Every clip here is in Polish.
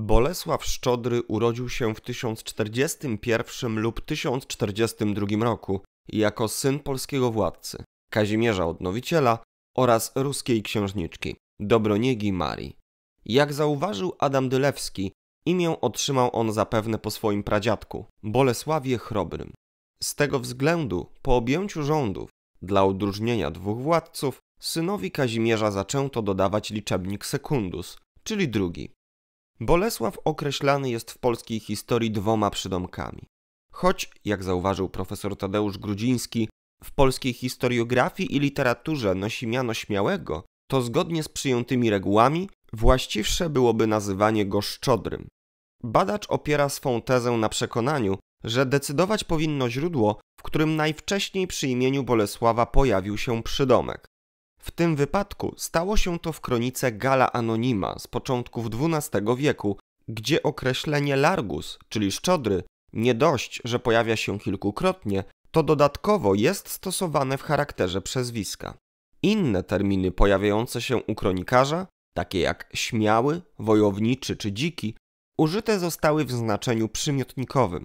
Bolesław Szczodry urodził się w 1041 lub 1042 roku jako syn polskiego władcy, Kazimierza Odnowiciela oraz ruskiej księżniczki, Dobroniegi Marii. Jak zauważył Adam Dylewski, imię otrzymał on zapewne po swoim pradziadku, Bolesławie Chrobrym. Z tego względu, po objęciu rządów, dla odróżnienia dwóch władców, synowi Kazimierza zaczęto dodawać liczebnik sekundus, czyli drugi. Bolesław określany jest w polskiej historii dwoma przydomkami. Choć, jak zauważył profesor Tadeusz Grudziński, w polskiej historiografii i literaturze nosi miano śmiałego, to zgodnie z przyjętymi regułami właściwsze byłoby nazywanie go szczodrym. Badacz opiera swą tezę na przekonaniu, że decydować powinno źródło, w którym najwcześniej przy imieniu Bolesława pojawił się przydomek. W tym wypadku stało się to w kronice Gala Anonima z początków XII wieku, gdzie określenie largus, czyli szczodry, nie dość, że pojawia się kilkukrotnie, to dodatkowo jest stosowane w charakterze przezwiska. Inne terminy pojawiające się u kronikarza, takie jak śmiały, wojowniczy czy dziki, użyte zostały w znaczeniu przymiotnikowym.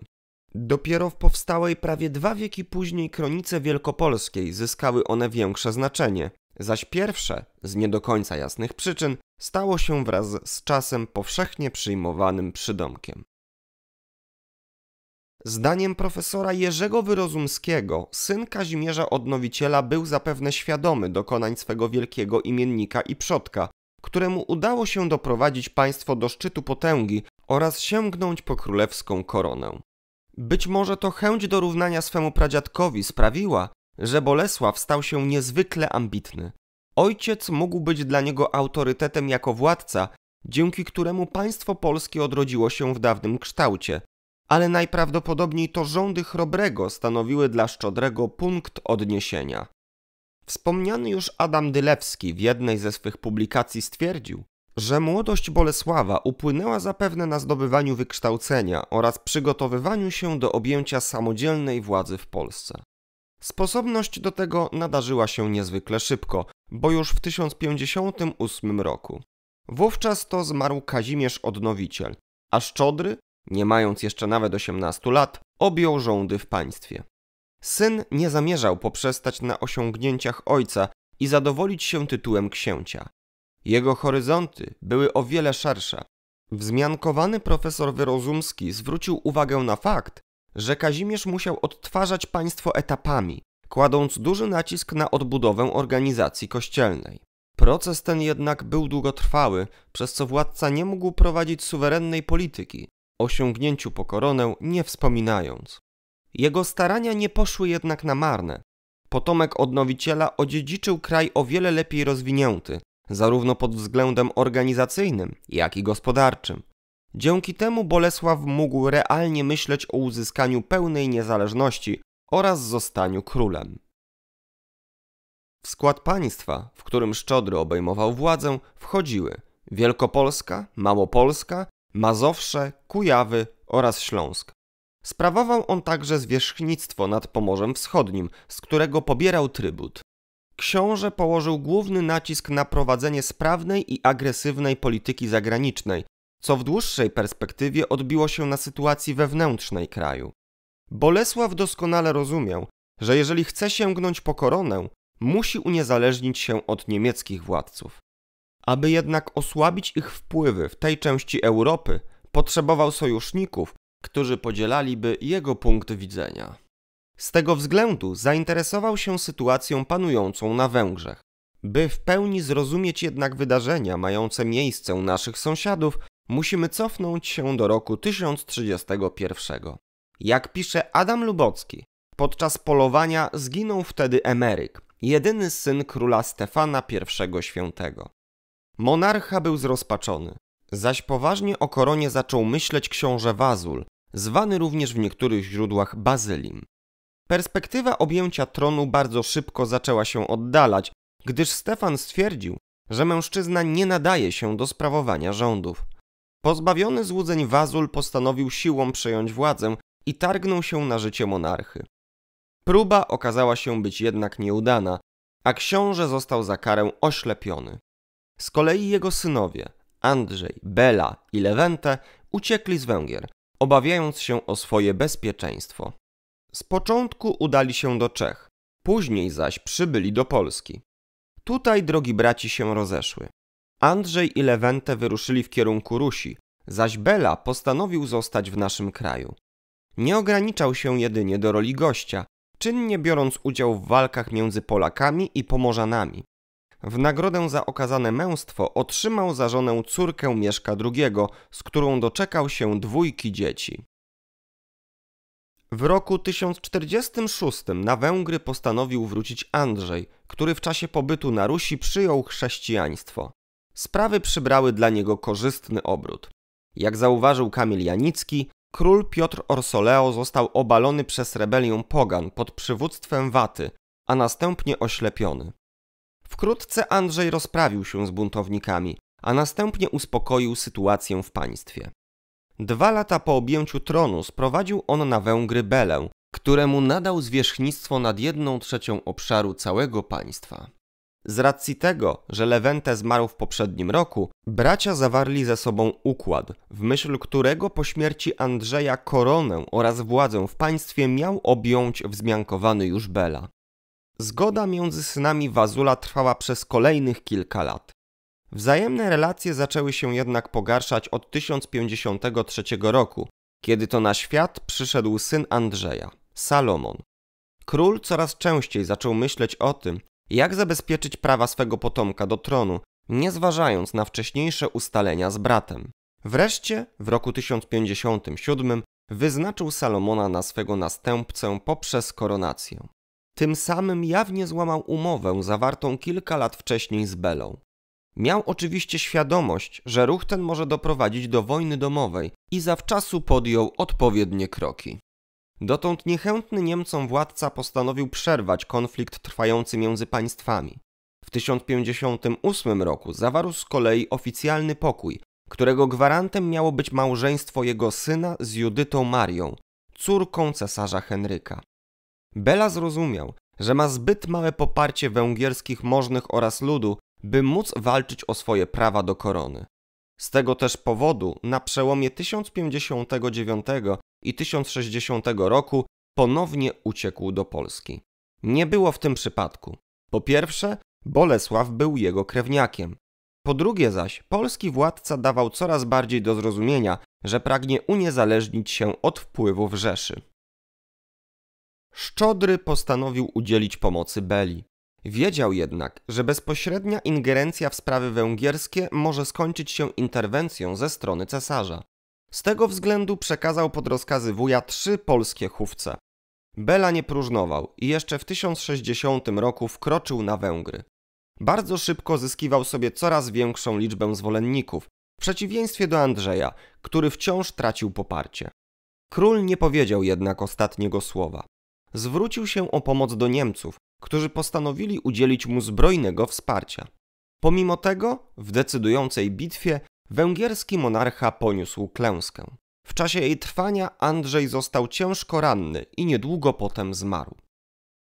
Dopiero w powstałej prawie dwa wieki później kronice wielkopolskiej zyskały one większe znaczenie, zaś pierwsze, z nie do końca jasnych przyczyn, stało się wraz z czasem powszechnie przyjmowanym przydomkiem. Zdaniem profesora Jerzego Wyrozumskiego, syn Kazimierza Odnowiciela był zapewne świadomy dokonań swego wielkiego imiennika i przodka, któremu udało się doprowadzić państwo do szczytu potęgi oraz sięgnąć po królewską koronę. Być może to chęć dorównania swemu pradziadkowi sprawiła, że Bolesław stał się niezwykle ambitny. Ojciec mógł być dla niego autorytetem jako władca, dzięki któremu państwo polskie odrodziło się w dawnym kształcie, ale najprawdopodobniej to rządy Chrobrego stanowiły dla Szczodrego punkt odniesienia. Wspomniany już Adam Dylewski w jednej ze swych publikacji stwierdził, że młodość Bolesława upłynęła zapewne na zdobywaniu wykształcenia oraz przygotowywaniu się do objęcia samodzielnej władzy w Polsce. Sposobność do tego nadarzyła się niezwykle szybko, bo już w 1058 roku. Wówczas to zmarł Kazimierz Odnowiciel, a Szczodry, nie mając jeszcze nawet 18 lat, objął rządy w państwie. Syn nie zamierzał poprzestać na osiągnięciach ojca i zadowolić się tytułem księcia. Jego horyzonty były o wiele szersze. Wzmiankowany profesor Wyrozumski zwrócił uwagę na fakt, że Kazimierz musiał odtwarzać państwo etapami, kładąc duży nacisk na odbudowę organizacji kościelnej. Proces ten jednak był długotrwały, przez co władca nie mógł prowadzić suwerennej polityki, osiągnięciu po koronę nie wspominając. Jego starania nie poszły jednak na marne. Potomek odnowiciela odziedziczył kraj o wiele lepiej rozwinięty, zarówno pod względem organizacyjnym, jak i gospodarczym. Dzięki temu Bolesław mógł realnie myśleć o uzyskaniu pełnej niezależności oraz zostaniu królem. W skład państwa, w którym Szczodry obejmował władzę, wchodziły Wielkopolska, Małopolska, Mazowsze, Kujawy oraz Śląsk. Sprawował on także zwierzchnictwo nad Pomorzem Wschodnim, z którego pobierał trybut. Książę położył główny nacisk na prowadzenie sprawnej i agresywnej polityki zagranicznej, co w dłuższej perspektywie odbiło się na sytuacji wewnętrznej kraju. Bolesław doskonale rozumiał, że jeżeli chce sięgnąć po koronę, musi uniezależnić się od niemieckich władców. Aby jednak osłabić ich wpływy w tej części Europy, potrzebował sojuszników, którzy podzielaliby jego punkt widzenia. Z tego względu zainteresował się sytuacją panującą na Węgrzech. By w pełni zrozumieć jednak wydarzenia mające miejsce u naszych sąsiadów, musimy cofnąć się do roku 1031. Jak pisze Adam Lubocki, podczas polowania zginął wtedy Emeryk, jedyny syn króla Stefana I Świętego. Monarcha był zrozpaczony, zaś poważnie o koronie zaczął myśleć książę Wazul, zwany również w niektórych źródłach Bazylim. Perspektywa objęcia tronu bardzo szybko zaczęła się oddalać, gdyż Stefan stwierdził, że mężczyzna nie nadaje się do sprawowania rządów. Pozbawiony złudzeń Wazul postanowił siłą przejąć władzę i targnął się na życie monarchy. Próba okazała się być jednak nieudana, a książę został za karę oślepiony. Z kolei jego synowie, Andrzej, Bela i Lewente, uciekli z Węgier, obawiając się o swoje bezpieczeństwo. Z początku udali się do Czech, później zaś przybyli do Polski. Tutaj drogi braci się rozeszły. Andrzej i Lewente wyruszyli w kierunku Rusi, zaś Bela postanowił zostać w naszym kraju. Nie ograniczał się jedynie do roli gościa, czynnie biorąc udział w walkach między Polakami i Pomorzanami. W nagrodę za okazane męstwo otrzymał za żonę córkę Mieszka II, z którą doczekał się dwójki dzieci. W roku 1046 na Węgry postanowił wrócić Andrzej, który w czasie pobytu na Rusi przyjął chrześcijaństwo sprawy przybrały dla niego korzystny obrót. Jak zauważył Kamil Janicki, król Piotr Orsoleo został obalony przez rebelię pogan pod przywództwem Waty, a następnie oślepiony. Wkrótce Andrzej rozprawił się z buntownikami, a następnie uspokoił sytuację w państwie. Dwa lata po objęciu tronu sprowadził on na Węgry Belę, któremu nadał zwierzchnictwo nad jedną trzecią obszaru całego państwa. Z racji tego, że Lewente zmarł w poprzednim roku, bracia zawarli ze sobą układ, w myśl którego po śmierci Andrzeja koronę oraz władzę w państwie miał objąć wzmiankowany już Bela. Zgoda między synami Wazula trwała przez kolejnych kilka lat. Wzajemne relacje zaczęły się jednak pogarszać od 1053 roku, kiedy to na świat przyszedł syn Andrzeja, Salomon. Król coraz częściej zaczął myśleć o tym, jak zabezpieczyć prawa swego potomka do tronu, nie zważając na wcześniejsze ustalenia z bratem? Wreszcie, w roku 1057 wyznaczył Salomona na swego następcę poprzez koronację. Tym samym jawnie złamał umowę zawartą kilka lat wcześniej z Belą. Miał oczywiście świadomość, że ruch ten może doprowadzić do wojny domowej i zawczasu podjął odpowiednie kroki. Dotąd niechętny Niemcom władca postanowił przerwać konflikt trwający między państwami. W 1058 roku zawarł z kolei oficjalny pokój, którego gwarantem miało być małżeństwo jego syna z Judytą Marią, córką cesarza Henryka. Bela zrozumiał, że ma zbyt małe poparcie węgierskich możnych oraz ludu, by móc walczyć o swoje prawa do korony. Z tego też powodu na przełomie 1059 i 1060 roku ponownie uciekł do Polski. Nie było w tym przypadku. Po pierwsze, Bolesław był jego krewniakiem. Po drugie zaś, polski władca dawał coraz bardziej do zrozumienia, że pragnie uniezależnić się od wpływów Rzeszy. Szczodry postanowił udzielić pomocy Beli. Wiedział jednak, że bezpośrednia ingerencja w sprawy węgierskie może skończyć się interwencją ze strony cesarza. Z tego względu przekazał pod rozkazy wuja trzy polskie chówce. Bela nie próżnował i jeszcze w 1060 roku wkroczył na Węgry. Bardzo szybko zyskiwał sobie coraz większą liczbę zwolenników, w przeciwieństwie do Andrzeja, który wciąż tracił poparcie. Król nie powiedział jednak ostatniego słowa. Zwrócił się o pomoc do Niemców, którzy postanowili udzielić mu zbrojnego wsparcia. Pomimo tego, w decydującej bitwie Węgierski monarcha poniósł klęskę. W czasie jej trwania Andrzej został ciężko ranny i niedługo potem zmarł.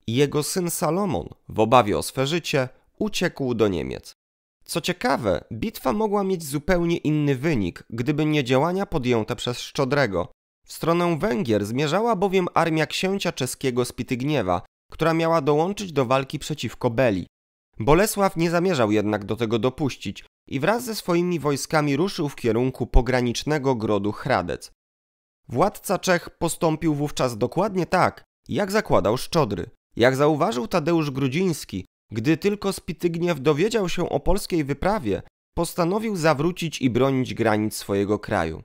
Jego syn Salomon, w obawie o swe życie, uciekł do Niemiec. Co ciekawe, bitwa mogła mieć zupełnie inny wynik, gdyby nie działania podjęte przez Szczodrego. W stronę Węgier zmierzała bowiem armia księcia czeskiego Spitygniewa, która miała dołączyć do walki przeciwko Beli. Bolesław nie zamierzał jednak do tego dopuścić i wraz ze swoimi wojskami ruszył w kierunku pogranicznego grodu Hradec. Władca Czech postąpił wówczas dokładnie tak, jak zakładał Szczodry. Jak zauważył Tadeusz Grudziński, gdy tylko Spitygniew dowiedział się o polskiej wyprawie, postanowił zawrócić i bronić granic swojego kraju.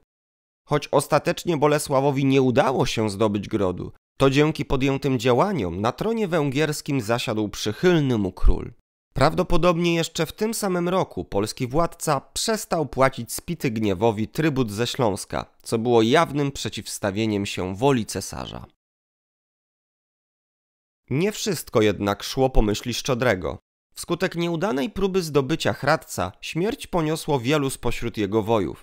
Choć ostatecznie Bolesławowi nie udało się zdobyć grodu, to dzięki podjętym działaniom na tronie węgierskim zasiadł przychylny mu król. Prawdopodobnie jeszcze w tym samym roku polski władca przestał płacić Spity Gniewowi trybut ze Śląska, co było jawnym przeciwstawieniem się woli cesarza. Nie wszystko jednak szło po myśli Szczodrego. Wskutek nieudanej próby zdobycia Hradca śmierć poniosło wielu spośród jego wojów.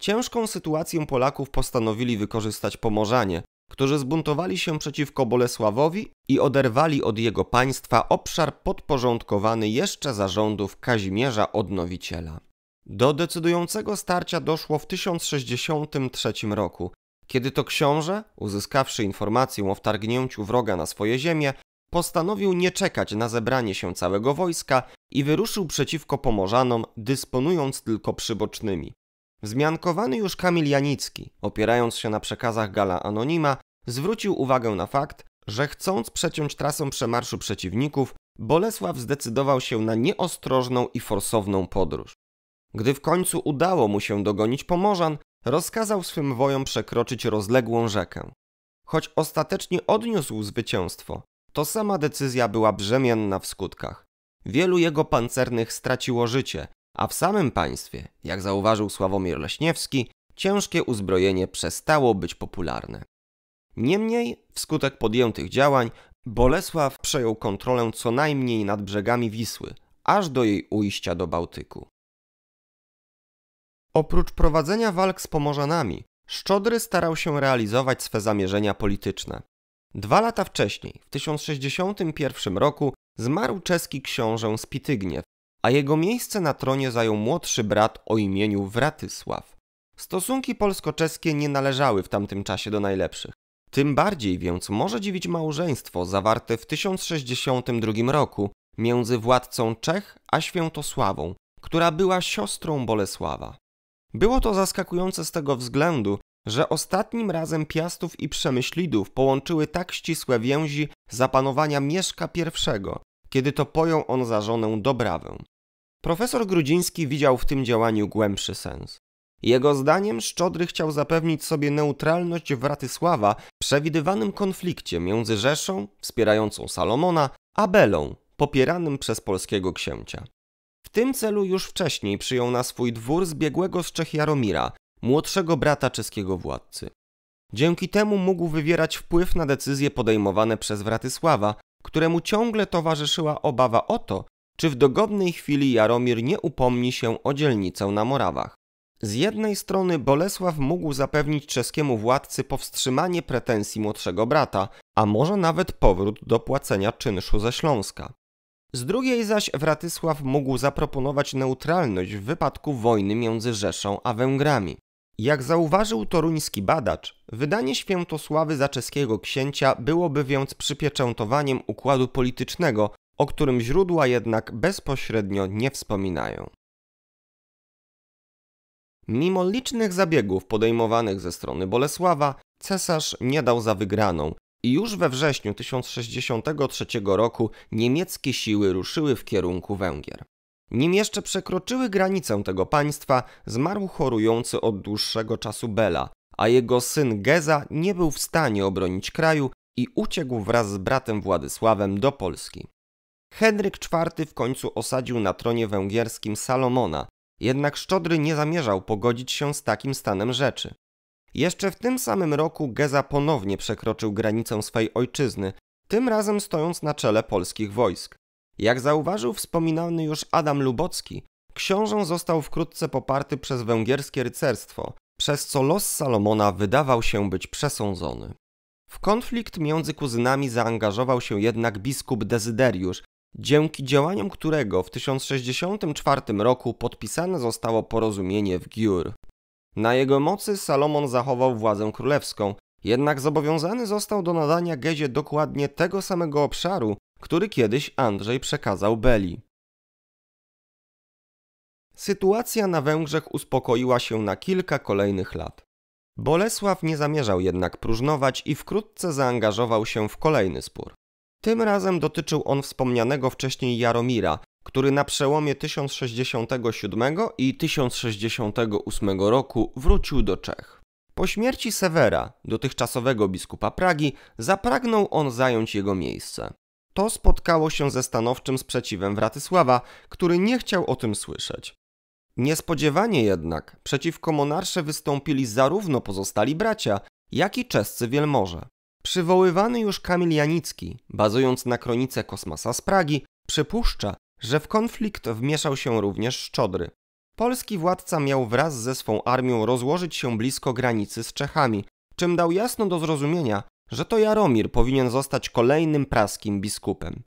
Ciężką sytuację Polaków postanowili wykorzystać Pomorzanie, którzy zbuntowali się przeciwko Bolesławowi i oderwali od jego państwa obszar podporządkowany jeszcze zarządów Kazimierza Odnowiciela. Do decydującego starcia doszło w 1063 roku, kiedy to książę, uzyskawszy informację o wtargnięciu wroga na swoje ziemię, postanowił nie czekać na zebranie się całego wojska i wyruszył przeciwko Pomorzanom, dysponując tylko przybocznymi. Zmiankowany już Kamil Janicki, opierając się na przekazach Gala Anonima, zwrócił uwagę na fakt, że chcąc przeciąć trasę przemarszu przeciwników, Bolesław zdecydował się na nieostrożną i forsowną podróż. Gdy w końcu udało mu się dogonić Pomorzan, rozkazał swym wojom przekroczyć rozległą rzekę. Choć ostatecznie odniósł zwycięstwo, to sama decyzja była brzemienna w skutkach. Wielu jego pancernych straciło życie, a w samym państwie, jak zauważył Sławomir Leśniewski, ciężkie uzbrojenie przestało być popularne. Niemniej, wskutek podjętych działań, Bolesław przejął kontrolę co najmniej nad brzegami Wisły, aż do jej ujścia do Bałtyku. Oprócz prowadzenia walk z Pomorzanami, Szczodry starał się realizować swe zamierzenia polityczne. Dwa lata wcześniej, w 1061 roku, zmarł czeski książę Spitygniew, a jego miejsce na tronie zajął młodszy brat o imieniu Wratysław. Stosunki polsko-czeskie nie należały w tamtym czasie do najlepszych. Tym bardziej więc może dziwić małżeństwo zawarte w 1062 roku między władcą Czech a Świętosławą, która była siostrą Bolesława. Było to zaskakujące z tego względu, że ostatnim razem Piastów i Przemyślidów połączyły tak ścisłe więzi zapanowania Mieszka I, kiedy to pojął on za żonę Dobrawę. Profesor Grudziński widział w tym działaniu głębszy sens. Jego zdaniem Szczodry chciał zapewnić sobie neutralność Wratysława przewidywanym konflikcie między Rzeszą, wspierającą Salomona, a Belą, popieranym przez polskiego księcia. W tym celu już wcześniej przyjął na swój dwór zbiegłego z Czech Jaromira, młodszego brata czeskiego władcy. Dzięki temu mógł wywierać wpływ na decyzje podejmowane przez Wratysława, któremu ciągle towarzyszyła obawa o to, czy w dogodnej chwili Jaromir nie upomni się o dzielnicę na Morawach. Z jednej strony Bolesław mógł zapewnić czeskiemu władcy powstrzymanie pretensji młodszego brata, a może nawet powrót do płacenia czynszu ze Śląska. Z drugiej zaś Wratysław mógł zaproponować neutralność w wypadku wojny między Rzeszą a Węgrami. Jak zauważył toruński badacz, wydanie świętosławy za czeskiego księcia byłoby więc przypieczętowaniem układu politycznego, o którym źródła jednak bezpośrednio nie wspominają. Mimo licznych zabiegów podejmowanych ze strony Bolesława, cesarz nie dał za wygraną i już we wrześniu 1063 roku niemieckie siły ruszyły w kierunku Węgier. Nim jeszcze przekroczyły granicę tego państwa, zmarł chorujący od dłuższego czasu Bela, a jego syn Geza nie był w stanie obronić kraju i uciekł wraz z bratem Władysławem do Polski. Henryk IV w końcu osadził na tronie węgierskim Salomona, jednak Szczodry nie zamierzał pogodzić się z takim stanem rzeczy. Jeszcze w tym samym roku Geza ponownie przekroczył granicę swej ojczyzny, tym razem stojąc na czele polskich wojsk. Jak zauważył wspominany już Adam Lubocki, książę został wkrótce poparty przez węgierskie rycerstwo, przez co los Salomona wydawał się być przesądzony. W konflikt między kuzynami zaangażował się jednak biskup Dezyderiusz, dzięki działaniom którego w 1064 roku podpisane zostało porozumienie w Giur. Na jego mocy Salomon zachował władzę królewską, jednak zobowiązany został do nadania Gezie dokładnie tego samego obszaru, który kiedyś Andrzej przekazał Beli. Sytuacja na Węgrzech uspokoiła się na kilka kolejnych lat. Bolesław nie zamierzał jednak próżnować i wkrótce zaangażował się w kolejny spór. Tym razem dotyczył on wspomnianego wcześniej Jaromira, który na przełomie 1067 i 1068 roku wrócił do Czech. Po śmierci Severa, dotychczasowego biskupa Pragi, zapragnął on zająć jego miejsce. To spotkało się ze stanowczym sprzeciwem Wratysława, który nie chciał o tym słyszeć. Niespodziewanie jednak przeciwko monarsze wystąpili zarówno pozostali bracia, jak i czescy wielmoże. Przywoływany już Kamil Janicki, bazując na kronice Kosmasa z Pragi, przypuszcza, że w konflikt wmieszał się również Szczodry. Polski władca miał wraz ze swą armią rozłożyć się blisko granicy z Czechami, czym dał jasno do zrozumienia, że to Jaromir powinien zostać kolejnym praskim biskupem.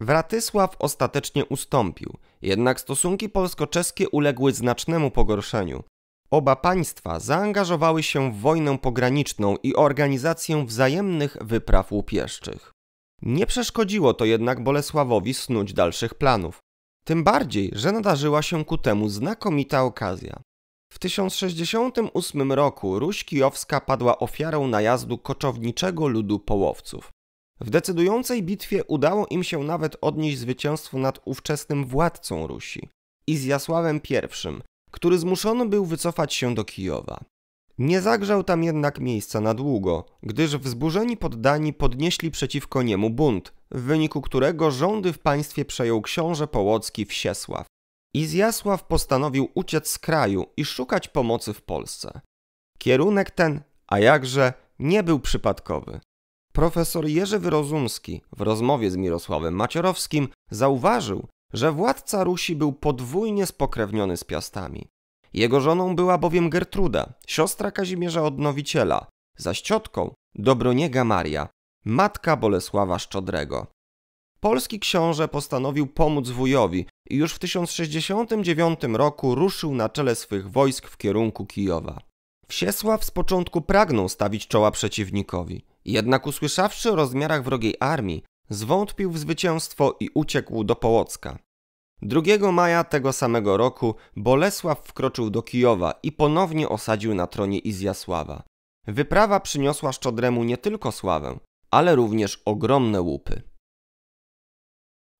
Wratysław ostatecznie ustąpił, jednak stosunki polsko-czeskie uległy znacznemu pogorszeniu, Oba państwa zaangażowały się w wojnę pograniczną i organizację wzajemnych wypraw łupieszczych. Nie przeszkodziło to jednak Bolesławowi snuć dalszych planów. Tym bardziej, że nadarzyła się ku temu znakomita okazja. W 1068 roku Ruś Kijowska padła ofiarą najazdu koczowniczego ludu połowców. W decydującej bitwie udało im się nawet odnieść zwycięstwo nad ówczesnym władcą Rusi, Izjasławem I, który zmuszony był wycofać się do Kijowa. Nie zagrzał tam jednak miejsca na długo, gdyż wzburzeni poddani podnieśli przeciwko niemu bunt, w wyniku którego rządy w państwie przejął książę Połocki Wsiesław. Zjasław postanowił uciec z kraju i szukać pomocy w Polsce. Kierunek ten, a jakże, nie był przypadkowy. Profesor Jerzy Wyrozumski w rozmowie z Mirosławem Maciorowskim zauważył, że władca Rusi był podwójnie spokrewniony z Piastami. Jego żoną była bowiem Gertruda, siostra Kazimierza Odnowiciela, zaś ciotką Dobroniega Maria, matka Bolesława Szczodrego. Polski książę postanowił pomóc wujowi i już w 1069 roku ruszył na czele swych wojsk w kierunku Kijowa. Wsiesław z początku pragnął stawić czoła przeciwnikowi, jednak usłyszawszy o rozmiarach wrogiej armii, zwątpił w zwycięstwo i uciekł do Połocka. 2 maja tego samego roku Bolesław wkroczył do Kijowa i ponownie osadził na tronie Izjasława. Wyprawa przyniosła Szczodremu nie tylko sławę, ale również ogromne łupy.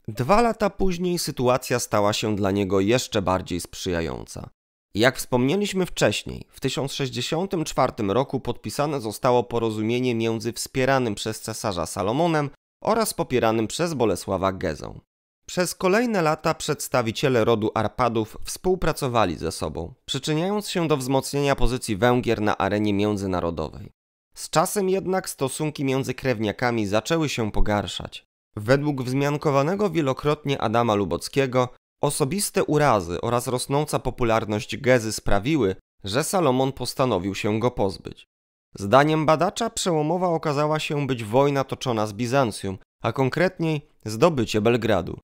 Dwa lata później sytuacja stała się dla niego jeszcze bardziej sprzyjająca. Jak wspomnieliśmy wcześniej, w 1064 roku podpisane zostało porozumienie między wspieranym przez cesarza Salomonem oraz popieranym przez Bolesława Gezę. Przez kolejne lata przedstawiciele rodu Arpadów współpracowali ze sobą, przyczyniając się do wzmocnienia pozycji Węgier na arenie międzynarodowej. Z czasem jednak stosunki między krewniakami zaczęły się pogarszać. Według wzmiankowanego wielokrotnie Adama Lubockiego, osobiste urazy oraz rosnąca popularność Gezy sprawiły, że Salomon postanowił się go pozbyć. Zdaniem badacza przełomowa okazała się być wojna toczona z Bizancjum, a konkretniej zdobycie Belgradu.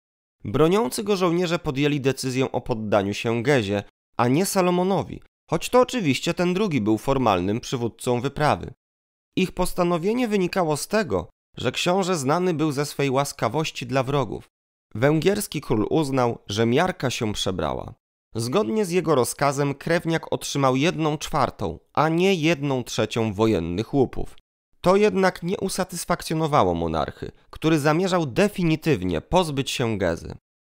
Broniący go żołnierze podjęli decyzję o poddaniu się Gezie, a nie Salomonowi, choć to oczywiście ten drugi był formalnym przywódcą wyprawy. Ich postanowienie wynikało z tego, że książę znany był ze swej łaskawości dla wrogów. Węgierski król uznał, że miarka się przebrała. Zgodnie z jego rozkazem krewniak otrzymał jedną czwartą, a nie jedną trzecią wojennych łupów. To jednak nie usatysfakcjonowało monarchy, który zamierzał definitywnie pozbyć się Gezy.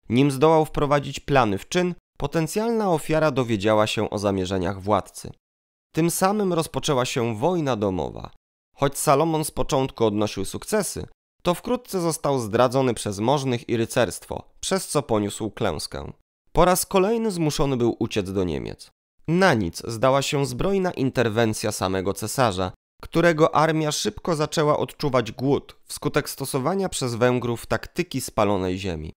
Nim zdołał wprowadzić plany w czyn, potencjalna ofiara dowiedziała się o zamierzeniach władcy. Tym samym rozpoczęła się wojna domowa. Choć Salomon z początku odnosił sukcesy, to wkrótce został zdradzony przez możnych i rycerstwo, przez co poniósł klęskę. Po raz kolejny zmuszony był uciec do Niemiec. Na nic zdała się zbrojna interwencja samego cesarza, którego armia szybko zaczęła odczuwać głód wskutek stosowania przez Węgrów taktyki spalonej ziemi.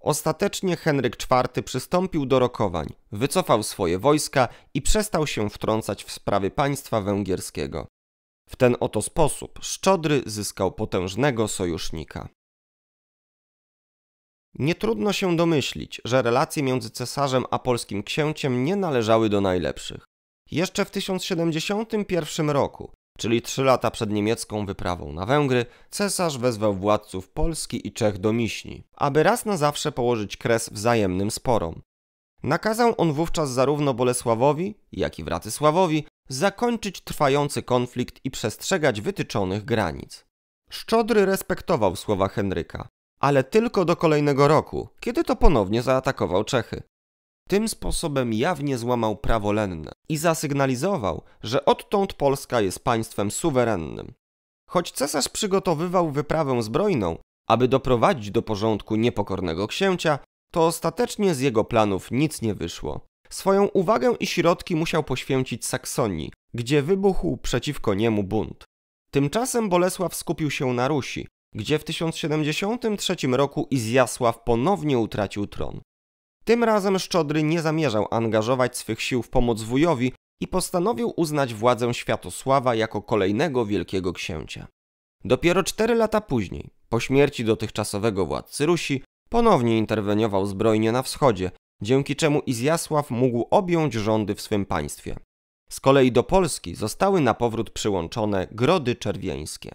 Ostatecznie Henryk IV przystąpił do rokowań, wycofał swoje wojska i przestał się wtrącać w sprawy państwa węgierskiego. W ten oto sposób Szczodry zyskał potężnego sojusznika. Nie trudno się domyślić, że relacje między cesarzem a polskim księciem nie należały do najlepszych. Jeszcze w 1071 roku, czyli trzy lata przed niemiecką wyprawą na Węgry, cesarz wezwał władców Polski i Czech do Miśni, aby raz na zawsze położyć kres wzajemnym sporom. Nakazał on wówczas zarówno Bolesławowi, jak i Wratysławowi zakończyć trwający konflikt i przestrzegać wytyczonych granic. Szczodry respektował słowa Henryka, ale tylko do kolejnego roku, kiedy to ponownie zaatakował Czechy. Tym sposobem jawnie złamał prawo lenne i zasygnalizował, że odtąd Polska jest państwem suwerennym. Choć cesarz przygotowywał wyprawę zbrojną, aby doprowadzić do porządku niepokornego księcia, to ostatecznie z jego planów nic nie wyszło. Swoją uwagę i środki musiał poświęcić Saksonii, gdzie wybuchł przeciwko niemu bunt. Tymczasem Bolesław skupił się na Rusi, gdzie w 1073 roku Izjasław ponownie utracił tron. Tym razem Szczodry nie zamierzał angażować swych sił w pomoc wujowi i postanowił uznać władzę Światosława jako kolejnego wielkiego księcia. Dopiero cztery lata później, po śmierci dotychczasowego władcy Rusi, ponownie interweniował zbrojnie na wschodzie, dzięki czemu Izjasław mógł objąć rządy w swym państwie. Z kolei do Polski zostały na powrót przyłączone Grody Czerwieńskie.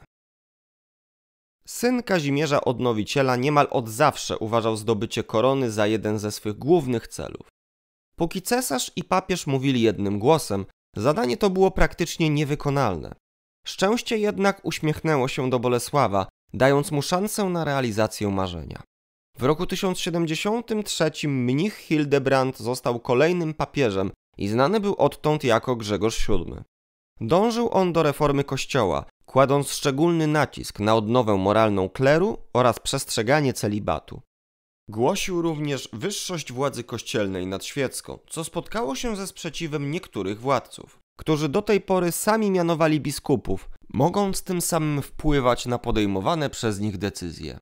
Syn Kazimierza Odnowiciela niemal od zawsze uważał zdobycie korony za jeden ze swych głównych celów. Póki cesarz i papież mówili jednym głosem, zadanie to było praktycznie niewykonalne. Szczęście jednak uśmiechnęło się do Bolesława, dając mu szansę na realizację marzenia. W roku 1073 mnich Hildebrand został kolejnym papieżem i znany był odtąd jako Grzegorz VII. Dążył on do reformy kościoła, kładąc szczególny nacisk na odnowę moralną kleru oraz przestrzeganie celibatu. Głosił również wyższość władzy kościelnej nad świecką, co spotkało się ze sprzeciwem niektórych władców, którzy do tej pory sami mianowali biskupów, mogąc tym samym wpływać na podejmowane przez nich decyzje.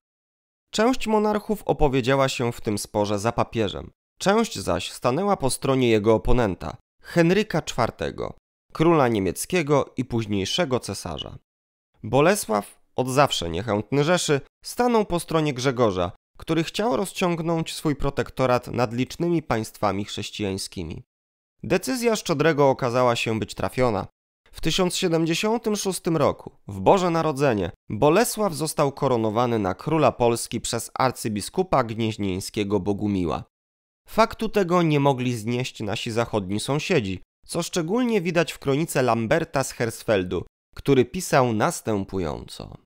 Część monarchów opowiedziała się w tym sporze za papieżem, część zaś stanęła po stronie jego oponenta, Henryka IV, króla niemieckiego i późniejszego cesarza. Bolesław, od zawsze niechętny Rzeszy, stanął po stronie Grzegorza, który chciał rozciągnąć swój protektorat nad licznymi państwami chrześcijańskimi. Decyzja Szczodrego okazała się być trafiona. W 1076 roku, w Boże Narodzenie, Bolesław został koronowany na króla Polski przez arcybiskupa gnieźnieńskiego Bogumiła. Faktu tego nie mogli znieść nasi zachodni sąsiedzi, co szczególnie widać w kronice Lamberta z Hersfeldu, który pisał następująco: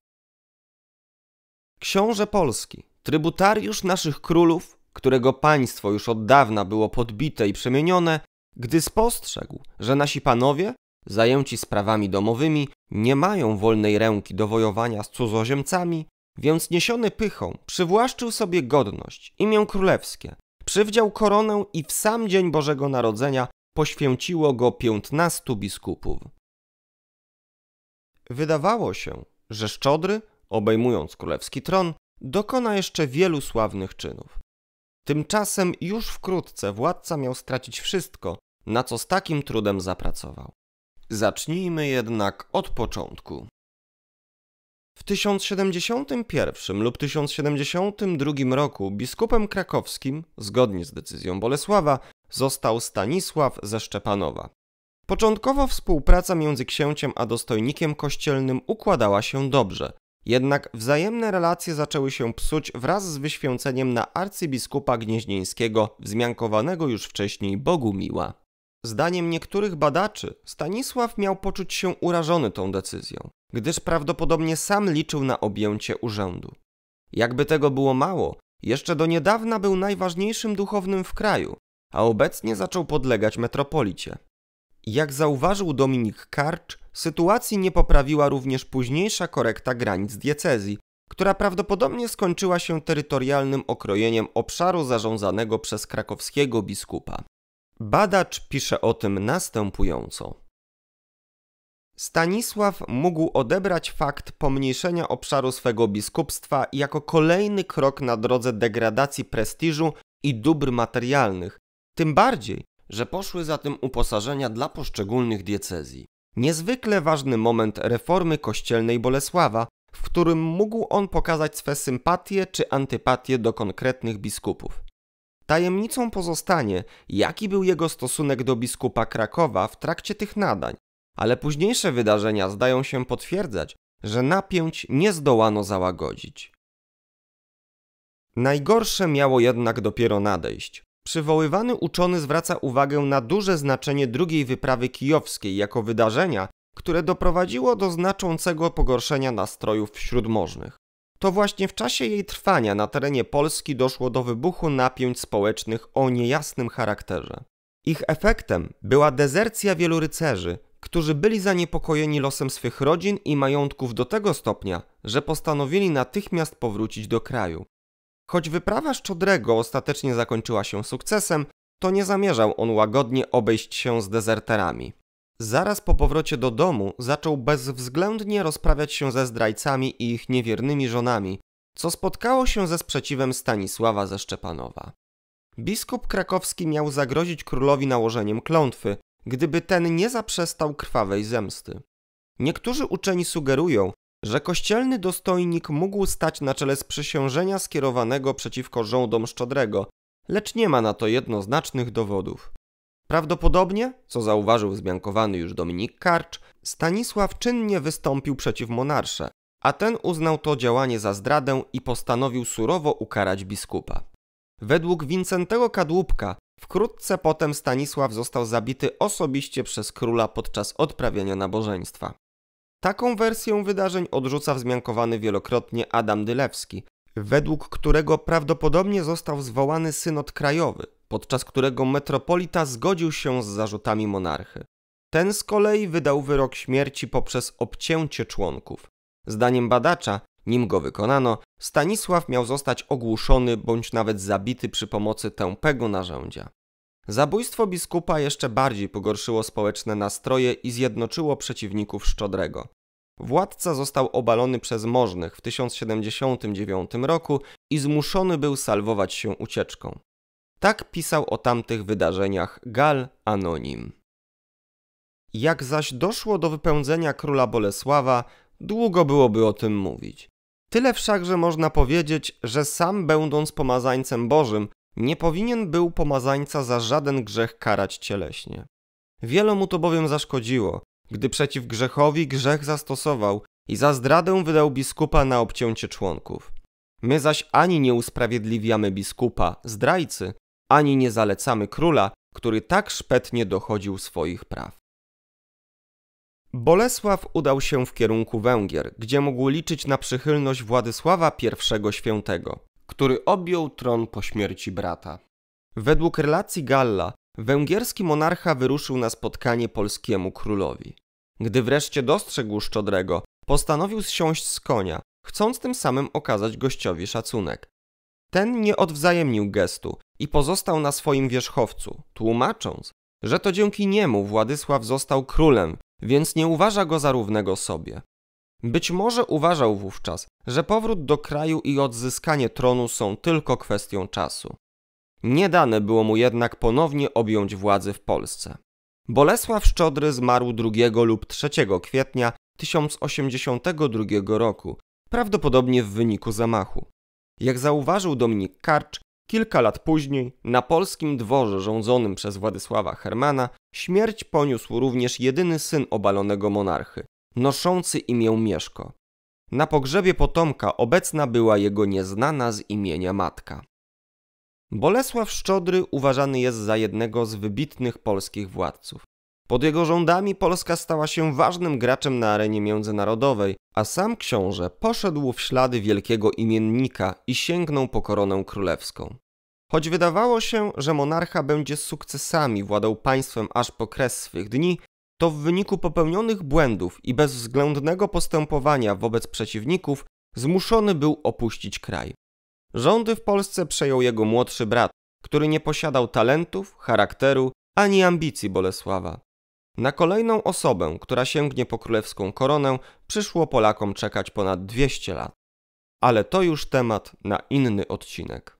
Książę Polski, trybutariusz naszych królów, którego państwo już od dawna było podbite i przemienione, gdy spostrzegł, że nasi panowie, zajęci sprawami domowymi, nie mają wolnej ręki do wojowania z cudzoziemcami, więc niesiony pychą przywłaszczył sobie godność, imię królewskie, przywdział koronę i w sam dzień Bożego Narodzenia poświęciło go piętnastu biskupów. Wydawało się, że Szczodry, obejmując królewski tron, dokona jeszcze wielu sławnych czynów. Tymczasem już wkrótce władca miał stracić wszystko, na co z takim trudem zapracował. Zacznijmy jednak od początku. W 1071 lub 1072 roku biskupem krakowskim, zgodnie z decyzją Bolesława, został Stanisław ze Szczepanowa. Początkowo współpraca między księciem a dostojnikiem kościelnym układała się dobrze. Jednak wzajemne relacje zaczęły się psuć wraz z wyświęceniem na arcybiskupa gnieźnieńskiego, wzmiankowanego już wcześniej Bogumiła. Zdaniem niektórych badaczy Stanisław miał poczuć się urażony tą decyzją, gdyż prawdopodobnie sam liczył na objęcie urzędu. Jakby tego było mało, jeszcze do niedawna był najważniejszym duchownym w kraju, a obecnie zaczął podlegać metropolicie. Jak zauważył Dominik Karcz, sytuacji nie poprawiła również późniejsza korekta granic diecezji, która prawdopodobnie skończyła się terytorialnym okrojeniem obszaru zarządzanego przez krakowskiego biskupa. Badacz pisze o tym następująco. Stanisław mógł odebrać fakt pomniejszenia obszaru swego biskupstwa jako kolejny krok na drodze degradacji prestiżu i dóbr materialnych, tym bardziej, że poszły za tym uposażenia dla poszczególnych diecezji. Niezwykle ważny moment reformy kościelnej Bolesława, w którym mógł on pokazać swe sympatie czy antypatie do konkretnych biskupów. Tajemnicą pozostanie, jaki był jego stosunek do biskupa Krakowa w trakcie tych nadań, ale późniejsze wydarzenia zdają się potwierdzać, że napięć nie zdołano załagodzić. Najgorsze miało jednak dopiero nadejść. Przywoływany uczony zwraca uwagę na duże znaczenie drugiej wyprawy kijowskiej jako wydarzenia, które doprowadziło do znaczącego pogorszenia nastrojów wśród możnych. To właśnie w czasie jej trwania na terenie Polski doszło do wybuchu napięć społecznych o niejasnym charakterze. Ich efektem była dezercja wielu rycerzy, którzy byli zaniepokojeni losem swych rodzin i majątków do tego stopnia, że postanowili natychmiast powrócić do kraju. Choć wyprawa Szczodrego ostatecznie zakończyła się sukcesem, to nie zamierzał on łagodnie obejść się z dezerterami. Zaraz po powrocie do domu zaczął bezwzględnie rozprawiać się ze zdrajcami i ich niewiernymi żonami, co spotkało się ze sprzeciwem Stanisława ze Szczepanowa. Biskup krakowski miał zagrozić królowi nałożeniem klątwy, gdyby ten nie zaprzestał krwawej zemsty. Niektórzy uczeni sugerują, że kościelny dostojnik mógł stać na czele sprzysiężenia skierowanego przeciwko rządom Szczodrego, lecz nie ma na to jednoznacznych dowodów. Prawdopodobnie, co zauważył zmiankowany już Dominik Karcz, Stanisław czynnie wystąpił przeciw monarsze, a ten uznał to działanie za zdradę i postanowił surowo ukarać biskupa. Według Wincentego Kadłubka wkrótce potem Stanisław został zabity osobiście przez króla podczas odprawienia nabożeństwa. Taką wersję wydarzeń odrzuca wzmiankowany wielokrotnie Adam Dylewski, według którego prawdopodobnie został zwołany synod krajowy, podczas którego metropolita zgodził się z zarzutami monarchy. Ten z kolei wydał wyrok śmierci poprzez obcięcie członków. Zdaniem badacza, nim go wykonano, Stanisław miał zostać ogłuszony bądź nawet zabity przy pomocy tępego narzędzia. Zabójstwo biskupa jeszcze bardziej pogorszyło społeczne nastroje i zjednoczyło przeciwników Szczodrego. Władca został obalony przez możnych w 1079 roku i zmuszony był salwować się ucieczką. Tak pisał o tamtych wydarzeniach Gal Anonim. Jak zaś doszło do wypędzenia króla Bolesława, długo byłoby o tym mówić. Tyle wszakże można powiedzieć, że sam będąc pomazańcem Bożym, nie powinien był pomazańca za żaden grzech karać cieleśnie. Wiele mu to bowiem zaszkodziło, gdy przeciw grzechowi grzech zastosował i za zdradę wydał biskupa na obcięcie członków. My zaś ani nie usprawiedliwiamy biskupa, zdrajcy, ani nie zalecamy króla, który tak szpetnie dochodził swoich praw. Bolesław udał się w kierunku Węgier, gdzie mógł liczyć na przychylność Władysława I Świętego który objął tron po śmierci brata. Według relacji Galla, węgierski monarcha wyruszył na spotkanie polskiemu królowi. Gdy wreszcie dostrzegł Szczodrego, postanowił zsiąść z konia, chcąc tym samym okazać gościowi szacunek. Ten nie odwzajemnił gestu i pozostał na swoim wierzchowcu, tłumacząc, że to dzięki niemu Władysław został królem, więc nie uważa go za równego sobie. Być może uważał wówczas, że powrót do kraju i odzyskanie tronu są tylko kwestią czasu. Nie dane było mu jednak ponownie objąć władzy w Polsce. Bolesław Szczodry zmarł 2 lub 3 kwietnia 1082 roku, prawdopodobnie w wyniku zamachu. Jak zauważył Dominik Karcz, kilka lat później na polskim dworze rządzonym przez Władysława Hermana śmierć poniósł również jedyny syn obalonego monarchy, noszący imię Mieszko. Na pogrzebie potomka obecna była jego nieznana z imienia matka. Bolesław Szczodry uważany jest za jednego z wybitnych polskich władców. Pod jego rządami Polska stała się ważnym graczem na arenie międzynarodowej, a sam książę poszedł w ślady wielkiego imiennika i sięgnął po koronę królewską. Choć wydawało się, że monarcha będzie z sukcesami władał państwem aż po kres swych dni, to w wyniku popełnionych błędów i bezwzględnego postępowania wobec przeciwników zmuszony był opuścić kraj. Rządy w Polsce przejął jego młodszy brat, który nie posiadał talentów, charakteru ani ambicji Bolesława. Na kolejną osobę, która sięgnie po królewską koronę, przyszło Polakom czekać ponad 200 lat. Ale to już temat na inny odcinek.